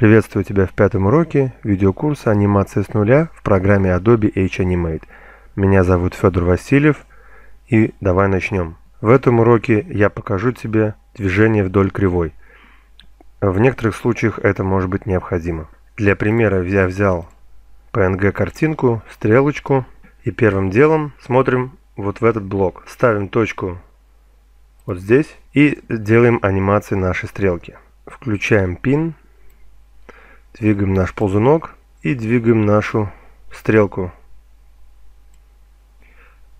Приветствую тебя в пятом уроке видеокурса анимации с нуля в программе Adobe H-Animate. Меня зовут Федор Васильев и давай начнем. В этом уроке я покажу тебе движение вдоль кривой. В некоторых случаях это может быть необходимо. Для примера я взял PNG картинку, стрелочку и первым делом смотрим вот в этот блок. Ставим точку вот здесь и делаем анимации нашей стрелки. Включаем пин Двигаем наш ползунок и двигаем нашу стрелку.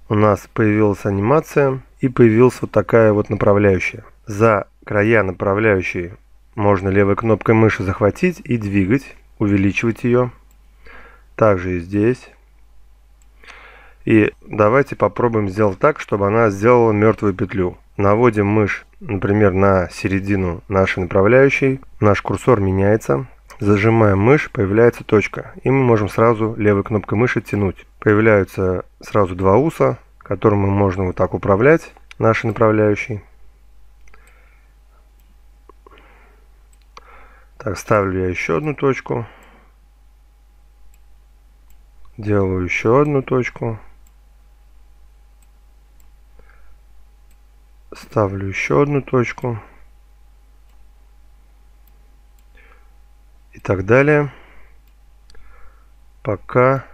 У нас появилась анимация и появилась вот такая вот направляющая. За края направляющей можно левой кнопкой мыши захватить и двигать, увеличивать ее. Также и здесь. И давайте попробуем сделать так, чтобы она сделала мертвую петлю. Наводим мышь, например, на середину нашей направляющей. Наш курсор меняется. Зажимаем мышь, появляется точка. И мы можем сразу левой кнопкой мыши тянуть. Появляются сразу два уса, которыми можно вот так управлять, нашей направляющей. Так, ставлю я еще одну точку. Делаю еще одну точку. Ставлю еще одну точку. и так далее, пока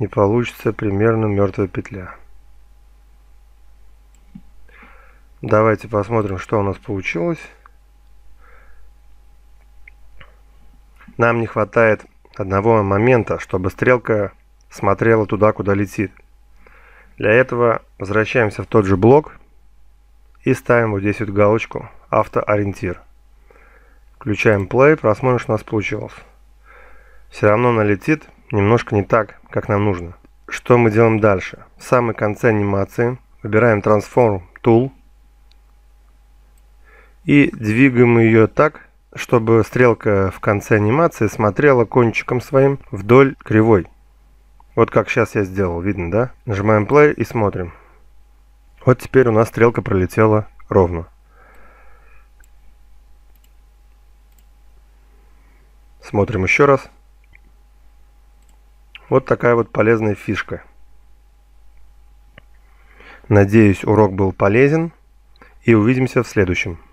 не получится примерно мертвая петля. Давайте посмотрим, что у нас получилось. Нам не хватает одного момента, чтобы стрелка смотрела туда, куда летит. Для этого возвращаемся в тот же блок и ставим вот здесь вот галочку «Автоориентир». Включаем play, что у нас получилось. Все равно она летит немножко не так, как нам нужно. Что мы делаем дальше? В самом конце анимации выбираем Transform Tool и двигаем ее так, чтобы стрелка в конце анимации смотрела кончиком своим вдоль кривой. Вот как сейчас я сделал, видно, да? Нажимаем play и смотрим. Вот теперь у нас стрелка пролетела ровно. Смотрим еще раз. Вот такая вот полезная фишка. Надеюсь, урок был полезен и увидимся в следующем.